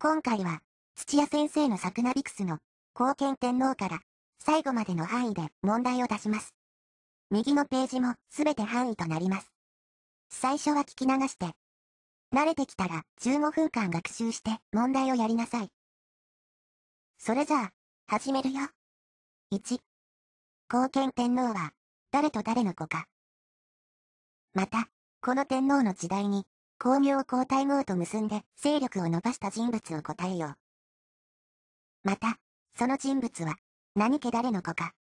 今回は、土屋先生のサクナビクスの、貢献天皇から、最後までの範囲で問題を出します。右のページもすべて範囲となります。最初は聞き流して。慣れてきたら15分間学習して問題をやりなさい。それじゃあ、始めるよ。1。貢献天皇は、誰と誰の子か。また、この天皇の時代に、工業交代号と結んで勢力を伸ばした人物を答えよう。また、その人物は、何家誰の子か。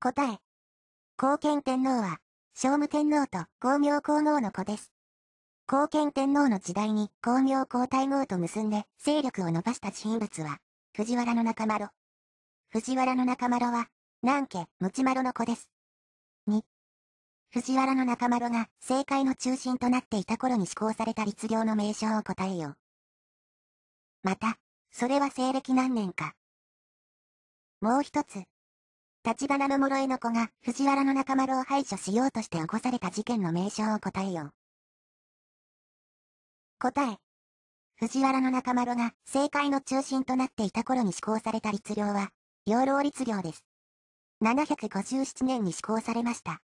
答え。後見天皇は、聖武天皇と光明皇后の子です。後見天皇の時代に光明皇太后と結んで勢力を伸ばした人物は、藤原の中丸。藤原の中丸は、南家、持丸の子です。に、藤原の中丸が政界の中心となっていた頃に施行された律令の名称を答えよう。また、それは西暦何年か。もう一つ。立花の諸江の子が藤原の中丸を排除しようとして起こされた事件の名称を答えよう。答え。藤原の中丸が政界の中心となっていた頃に施行された律令は、養老律令です。757年に施行されました。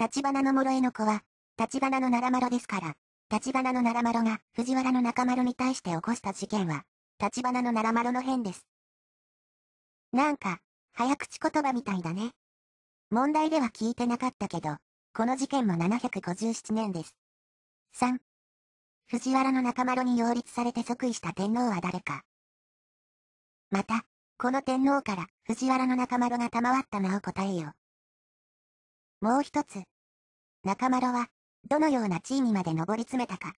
立花の諸江の子は、立花の奈良丸ですから、立花の奈良丸が藤原の中丸に対して起こした事件は、立花の奈良丸の変です。なんか、早口言葉みたいだね。問題では聞いてなかったけど、この事件も757年です。3. 藤原の中丸に擁立されて即位した天皇は誰か。また、この天皇から藤原の中丸が賜った名を答えよ。もう一つ。中丸は、どのような地位にまで上り詰めたか。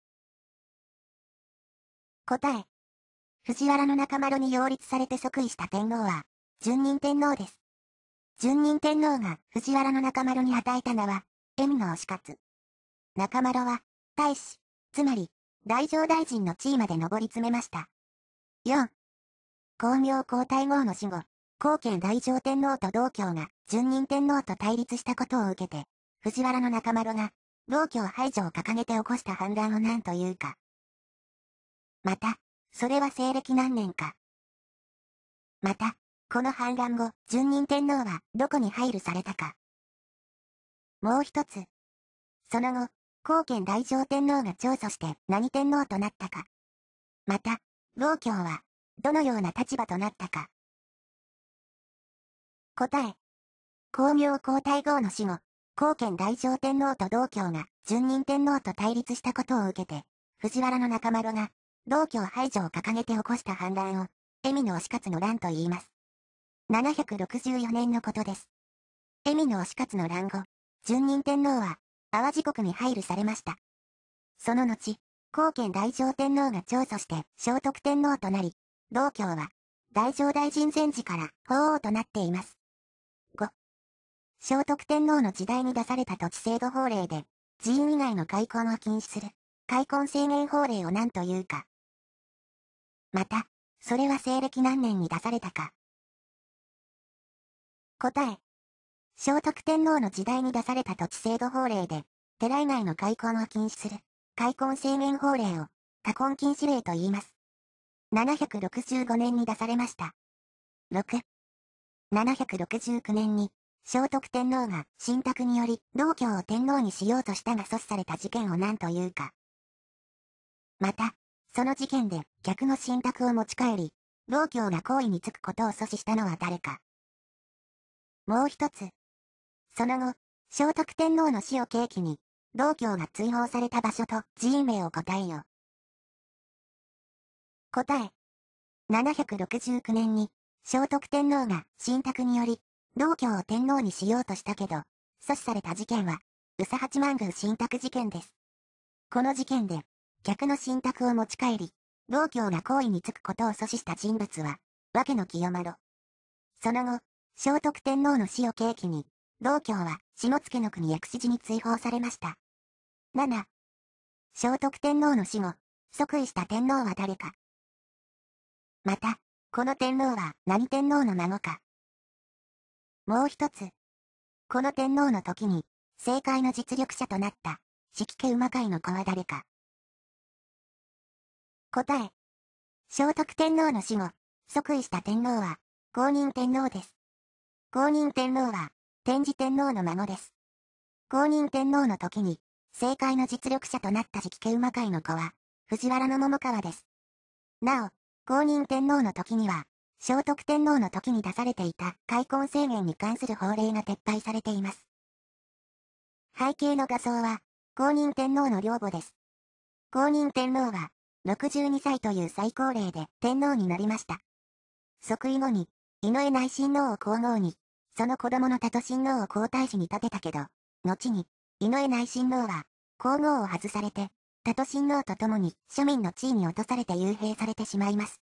答え。藤原の中丸に擁立されて即位した天皇は、順任天皇です。順任天皇が藤原の中丸に与えた名は、恵美の推し活。中丸は、大使、つまり、大乗大臣の地位まで上り詰めました。4. 光明皇太后の死後、後見大乗天皇と道教が、順任天皇と対立したことを受けて、藤原の中丸が、道教排除を掲げて起こした反乱を何というか。また、それは西暦何年か。また、この反乱後、順任天皇はどこに配慮されたか。もう一つ。その後、後見大乗天皇が長査して何天皇となったか。また、道教は、どのような立場となったか。答え。工業皇太后の死後、後見大正天皇と道教が順任天皇と対立したことを受けて、藤原の中間が、道教排除を掲げて起こした反乱を、恵美の推し活の乱と言います。764年のことです。恵美の推し活の乱後、順任天皇は、淡路国に配慮されました。その後、後見大正天皇が長祖して聖徳天皇となり、道教は、大正大臣前時から法皇となっています。聖徳天皇の時代に出された土地制度法令で、寺院以外の開墾を禁止する、開墾制限法令を何というか。また、それは西暦何年に出されたか。答え。聖徳天皇の時代に出された土地制度法令で、寺以外の開墾を禁止する、開墾制限法令を、過婚禁止令と言います。765年に出されました。6。769年に、聖徳天皇が神託により道教を天皇にしようとしたが阻止された事件を何というか。また、その事件で客の神託を持ち帰り、道教が行為につくことを阻止したのは誰か。もう一つ。その後、聖徳天皇の死を契機に、道教が追放された場所と寺院名を答えよ。答え。769年に、聖徳天皇が神託により道教を天皇にしようとしたけど、阻止された事件は、宇佐八幡宮信託事件です。この事件で、客の信託を持ち帰り、道教が行為につくことを阻止した人物は、わけの清ろ。その後、聖徳天皇の死を契機に、道教は下野の国薬師寺に追放されました。7、聖徳天皇の死後、即位した天皇は誰か。また、この天皇は何天皇の孫か。もう一つ。この天皇の時に、政界の実力者となった、式家馬会の子は誰か。答え。聖徳天皇の死後、即位した天皇は、公認天皇です。公認天皇は、天智天皇の孫です。公認天皇の時に、政界の実力者となった式家馬会の子は、藤原の桃川です。なお、公認天皇の時には、聖徳天皇の時に出されていた開墾制限に関する法令が撤廃されています。背景の画像は、公認天皇の領母です。公認天皇は、62歳という最高齢で天皇になりました。即位後に、井上内親王を皇后に、その子供の他と親王を皇太子に立てたけど、後に、井上内親王は、皇后を外されて、他と親王と共に庶民の地位に落とされて幽閉されてしまいます。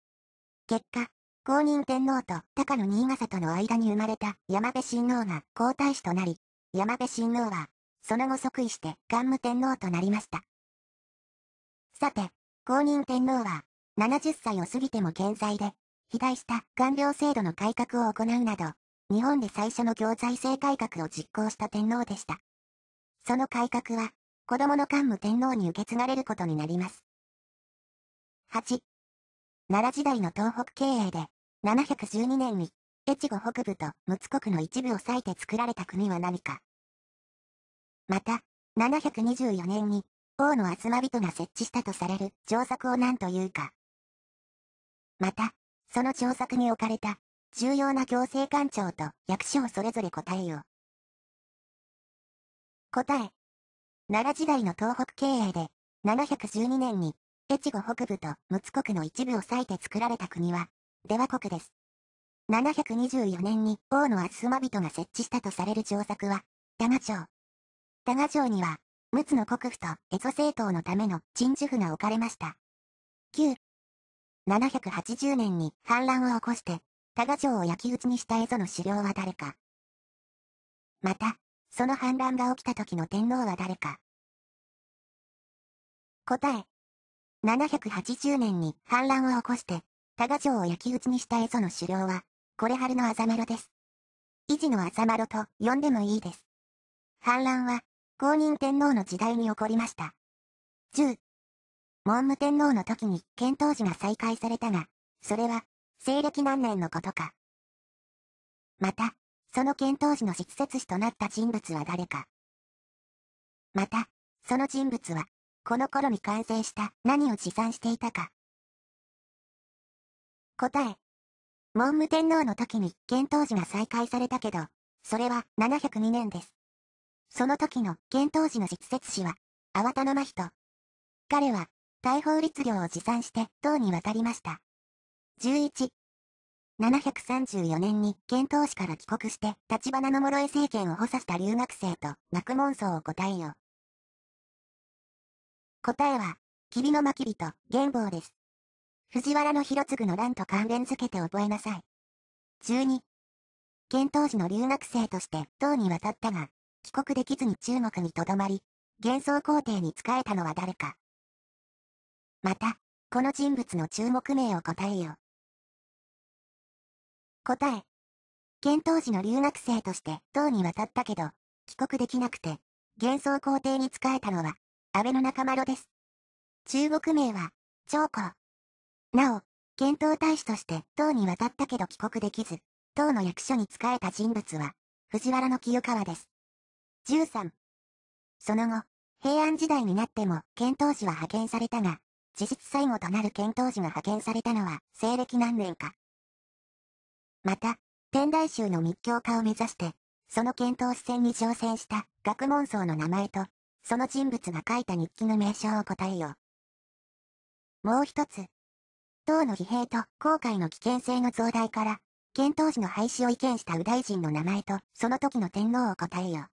結果、公認天皇と高野新笠との間に生まれた山辺親王が皇太子となり、山辺親王は、その後即位して桓武天皇となりました。さて、公認天皇は、70歳を過ぎても健在で、肥大した官僚制度の改革を行うなど、日本で最初の行財政改革を実行した天皇でした。その改革は、子供の桓武天皇に受け継がれることになります。8、奈良時代の東北経営で、712年に、越後北部と陸奥国の一部を割いて作られた国は何か。また、724年に、王の集ま人が設置したとされる上作を何というか。また、その上作に置かれた、重要な行政官庁と役所をそれぞれ答えよう。答え。奈良時代の東北経営で、712年に、越後北部と陸奥国の一部を割いて作られた国は、出羽国です。724年に王の厚馬人が設置したとされる城作は、多賀城。多賀城には、陸奥の国府と越後政党のための鎮守府が置かれました。9、780年に反乱を起こして、多賀城を焼き討ちにした蝦夷の狩猟は誰か。また、その反乱が起きた時の天皇は誰か。答え。780年に反乱を起こして、多賀城を焼き討ちにした蝦夷の狩猟は、これ春のあざまろです。維持のあざまろと呼んでもいいです。反乱は、公認天皇の時代に起こりました。10、文武天皇の時に遣唐使が再開されたが、それは、西暦何年のことか。また、その遣唐使の執説師となった人物は誰か。また、その人物は、この頃に完成した何を持参していたか。答え。文武天皇の時に遣唐使が再開されたけど、それは702年です。その時の遣唐使の実説士は、粟田の真人。彼は、大法律令を持参して唐に渡りました。11。734年に遣唐使から帰国して、立花の諸江政権を補佐した留学生と学問僧を答えよ。答えは、霧の巻き人、玄坊です。藤原の広次の乱と関連づけて覚えなさい。12。検討時の留学生として唐に渡ったが、帰国できずに中国にとどまり、幻想皇帝に仕えたのは誰か。また、この人物の注目名を答えよう。答え。検討時の留学生として唐に渡ったけど、帰国できなくて、幻想皇帝に仕えたのは安倍の間丸です。中国名は、長江。なお、遣唐大使として唐に渡ったけど帰国できず、唐の役所に仕えた人物は、藤原清川です。13。その後、平安時代になっても遣唐使は派遣されたが、事実最後となる遣唐使が派遣されたのは西暦何年か。また、天台宗の密教化を目指して、その遣唐使船に乗船した学問僧の名前とその人物が書いた日記の名称を答えよ。もう一つ。党の疲弊と後悔の危険性の増大から、検討時の廃止を意見した右大臣の名前と、その時の天皇を答えよ。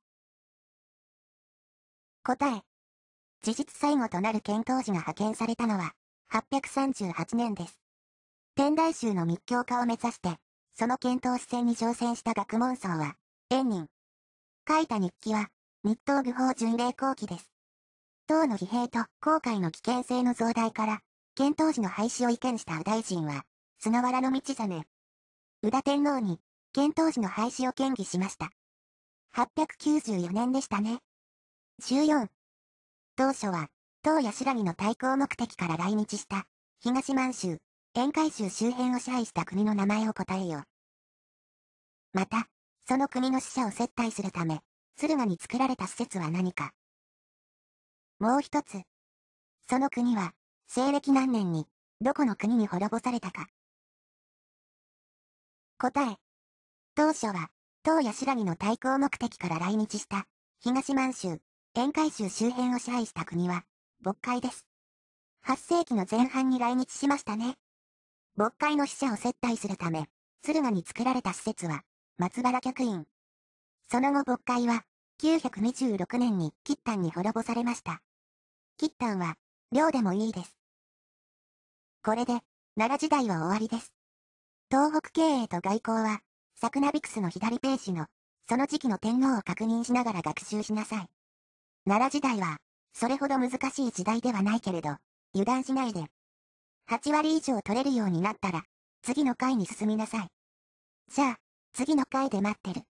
答え。事実最後となる検討時が派遣されたのは、838年です。天台宗の密教化を目指して、その検討視線に乗船した学問僧は、円人。書いた日記は、日東愚法巡礼後期です。党の疲弊と後悔の危険性の増大から、検討時の廃止を意見した右大臣は、菅原道真、宇田天皇に、検討時の廃止を建議しました。894年でしたね。14。当初は、党や白木の対抗目的から来日した、東満州、沿海州周辺を支配した国の名前を答えよ。また、その国の死者を接待するため、敦賀に作られた施設は何か。もう一つ。その国は、西暦何年に、どこの国に滅ぼされたか。答え。当初は、東や白木の対抗目的から来日した、東満州、沿海州周辺を支配した国は、渤海です。8世紀の前半に来日しましたね。渤海の死者を接待するため、敦賀に作られた施設は、松原客院。その後渤海は、926年にキッタンに滅ぼされました。キッタンは、寮でもいいです。これで、奈良時代は終わりです。東北経営と外交は、サクナビクスの左ページの、その時期の天皇を確認しながら学習しなさい。奈良時代は、それほど難しい時代ではないけれど、油断しないで。8割以上取れるようになったら、次の回に進みなさい。じゃあ、次の回で待ってる。